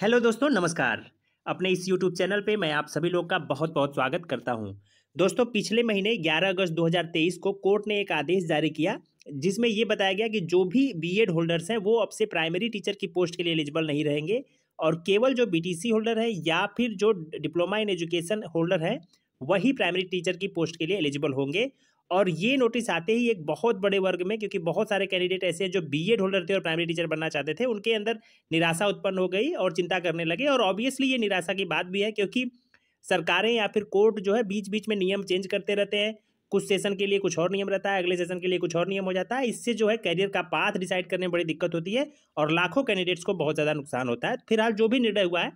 hello दोस्तों नमस्कार अपने इस यूट्यूब चैनल पे मैं आप सभी लोग का बहुत बहुत स्वागत करता हूं दोस्तों पिछले महीने 11 अगस्त 2023 को कोर्ट ने एक आदेश जारी किया जिसमें ये बताया गया कि जो भी बीएड होल्डर्स हैं वो अब से प्राइमरी टीचर की पोस्ट के लिए एलिजिबल नहीं रहेंगे और केवल जो बी होल्डर है या फिर जो डिप्लोमा इन एजुकेशन होल्डर हैं वही प्राइमरी टीचर की पोस्ट के लिए एलिजिबल होंगे और ये नोटिस आते ही एक बहुत बड़े वर्ग में क्योंकि बहुत सारे कैंडिडेट ऐसे हैं जो बी एड होल्डर थे और प्राइमरी टीचर बनना चाहते थे उनके अंदर निराशा उत्पन्न हो गई और चिंता करने लगे और ऑब्वियसली ये निराशा की बात भी है क्योंकि सरकारें या फिर कोर्ट जो है बीच बीच में नियम चेंज करते रहते हैं कुछ सेशन के लिए कुछ और नियम रहता है अगले सेशन के लिए कुछ और नियम हो जाता है इससे जो है कैरियर का पाथ डिसाइड करने में बड़ी दिक्कत होती है और लाखों कैंडिडेट्स को बहुत ज़्यादा नुकसान होता है फिलहाल जो भी निर्णय हुआ है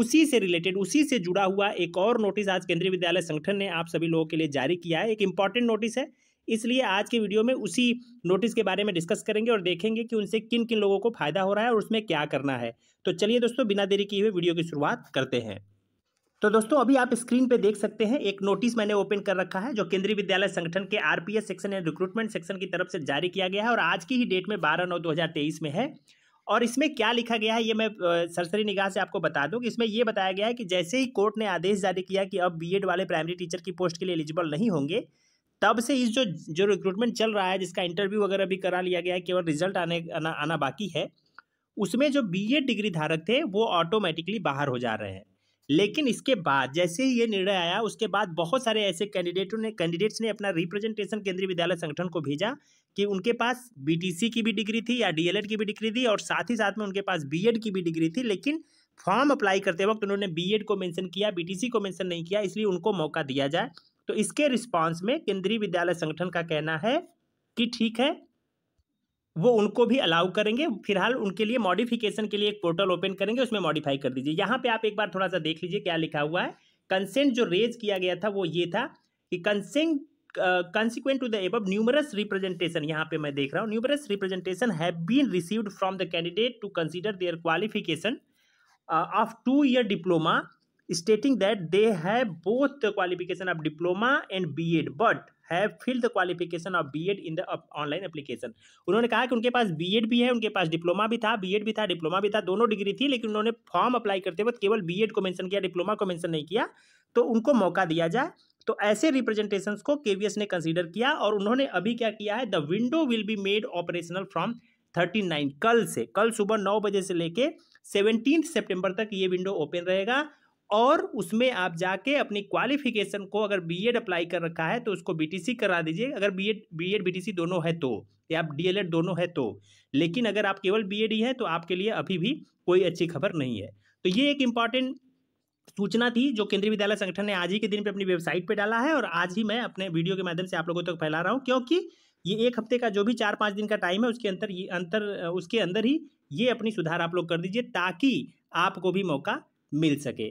उसी से रिलेटेड उसी से जुड़ा हुआ एक और नोटिस आज केंद्रीय विद्यालय संगठन ने आप सभी लोगों के लिए जारी किया है एक इंपॉर्टेंट नोटिस है इसलिए आज के वीडियो में उसी नोटिस के बारे में डिस्कस करेंगे और देखेंगे कि उनसे किन किन लोगों को फायदा हो रहा है और उसमें क्या करना है तो चलिए दोस्तों बिना देरी किए हुए वीडियो की शुरुआत करते हैं तो दोस्तों अभी आप स्क्रीन पे देख सकते हैं एक नोटिस मैंने ओपन कर रखा है जो केंद्रीय विद्यालय संगठन के RPS section and recruitment section की तरफ से जारी किया गया है और आज की ही डेट में 12 नौ 2023 में है और इसमें क्या लिखा गया है ये मैं सरसरी निगाह से आपको बता दूं कि इसमें ये बताया गया है कि जैसे ही कोर्ट ने आदेश जारी किया कि अब बीएड वाले प्राइमरी टीचर की पोस्ट के लिए एलिजिबल नहीं होंगे तब से इस जो जो रिक्रूटमेंट चल रहा है जिसका इंटरव्यू वगैरह भी करा लिया गया है केवल रिजल्ट आने आना, आना बाकी है उसमें जो बीएड डिग्री धारक थे वो ऑटोमेटिकली बाहर हो जा रहे हैं लेकिन इसके बाद जैसे ही ये निर्णय आया उसके बाद बहुत सारे ऐसे कैंडिडेटों ने कैंडिडेट्स ने अपना रिप्रेजेंटेशन केंद्रीय विद्यालय संगठन को भेजा कि उनके पास बीटीसी की भी डिग्री थी या डीएलएड की भी डिग्री थी और साथ ही साथ में उनके पास बीएड की भी डिग्री थी लेकिन फॉर्म अप्लाई करते वक्त उन्होंने बी को मैंसन किया बी को मैंसन नहीं किया इसलिए उनको मौका दिया जाए तो इसके रिस्पॉन्स में केंद्रीय विद्यालय संगठन का कहना है कि ठीक है वो उनको भी अलाउ करेंगे फिलहाल उनके लिए मॉडिफिकेशन के लिए एक पोर्टल ओपन करेंगे उसमें मॉडिफाई कर दीजिए यहाँ पे आप एक बार थोड़ा सा देख लीजिए क्या लिखा हुआ है कंसेंट जो रेज किया गया था वो ये था कि consent consequent to the ab numerous representation यहाँ पे मैं देख रहा हूँ numerous representation have been received from the candidate to consider their qualification of two year diploma stating that they have both the qualification of diploma and B Ed but have filled the qualification of B Ed in the online application उन्होंने कहा कि उनके पास B Ed भी है उनके पास diploma भी था B Ed भी था डिप्लोमा भी था दोनों डिग्री थी लेकिन उन्होंने फॉर्म अप्लाई करते वक्त केवल बी एड को मैंशन किया डिप्लोमा को मैंशन नहीं किया तो उनको मौका दिया जाए तो ऐसे रिप्रेजेंटेशन को के वी एस ने कंसिडर किया और उन्होंने अभी क्या किया है the window will be made operational from thirty nine कल से कल सुबह नौ बजे से लेके सेवनटीन सेप्टेम्बर तक ये विंडो ओपन रहेगा और उसमें आप जाके अपनी क्वालिफिकेशन को अगर बीएड अप्लाई कर रखा है तो उसको बीटीसी करा दीजिए अगर बीएड बीएड बीटीसी दोनों है तो या आप डीएलएड दोनों है तो लेकिन अगर आप केवल बीएड ही है तो आपके लिए अभी भी कोई अच्छी खबर नहीं है तो ये एक इंपॉर्टेंट सूचना थी जो केंद्रीय विद्यालय संगठन ने आज ही के दिन पर अपनी वेबसाइट पर डाला है और आज ही मैं अपने वीडियो के माध्यम से आप लोगों तक तो फैला रहा हूँ क्योंकि ये एक हफ्ते का जो भी चार पाँच दिन का टाइम है उसके अंतर ये अंतर उसके अंदर ही ये अपनी सुधार आप लोग कर दीजिए ताकि आपको भी मौका मिल सके